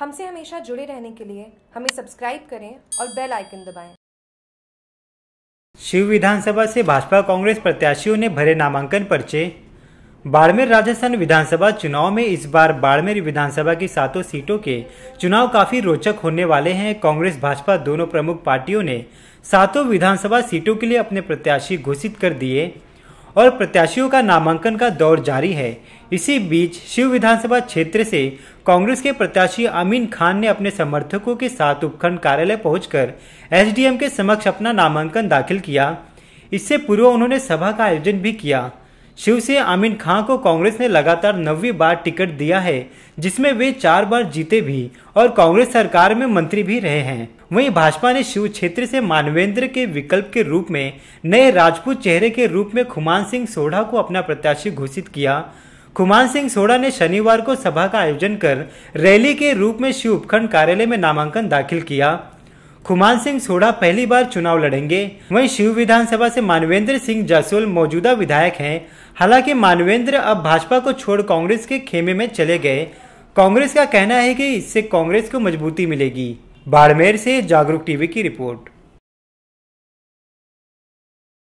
हमसे हमेशा जुड़े रहने के लिए हमें सब्सक्राइब करें और बेल आइकन दबाएं। शिव विधानसभा से भाजपा कांग्रेस प्रत्याशियों ने भरे नामांकन पर्चे बाड़मेर राजस्थान विधानसभा चुनाव में इस बार बाड़मेर विधानसभा की सातों सीटों के चुनाव काफी रोचक होने वाले हैं कांग्रेस भाजपा दोनों प्रमुख पार्टियों ने सातों विधानसभा सीटों के लिए अपने प्रत्याशी घोषित कर दिए और प्रत्याशियों का नामांकन का दौर जारी है इसी बीच शिव विधानसभा क्षेत्र से कांग्रेस के प्रत्याशी अमीन खान ने अपने समर्थकों के साथ उपखंड कार्यालय पहुंचकर एसडीएम के समक्ष अपना नामांकन दाखिल किया इससे पूर्व उन्होंने सभा का आयोजन भी किया शिव से आमिर खान को कांग्रेस ने लगातार नब्बे बार टिकट दिया है जिसमें वे चार बार जीते भी और कांग्रेस सरकार में मंत्री भी रहे हैं वहीं भाजपा ने शिव क्षेत्र से मानवेंद्र के विकल्प के रूप में नए राजपूत चेहरे के रूप में खुमान सिंह सोढ़ा को अपना प्रत्याशी घोषित किया खुमान सिंह सोढ़ा ने शनिवार को सभा का आयोजन कर रैली के रूप में शिव उपखंड कार्यालय में नामांकन दाखिल किया खुमान सिंह सोढ़ा पहली बार चुनाव लड़ेंगे वहीं शिव विधानसभा से मानवेंद्र सिंह जासोल मौजूदा विधायक हैं हालांकि मानवेंद्र अब भाजपा को छोड़ कांग्रेस के खेमे में चले गए कांग्रेस का कहना है कि इससे कांग्रेस को मजबूती मिलेगी बाड़मेर से जागरूक टीवी की रिपोर्ट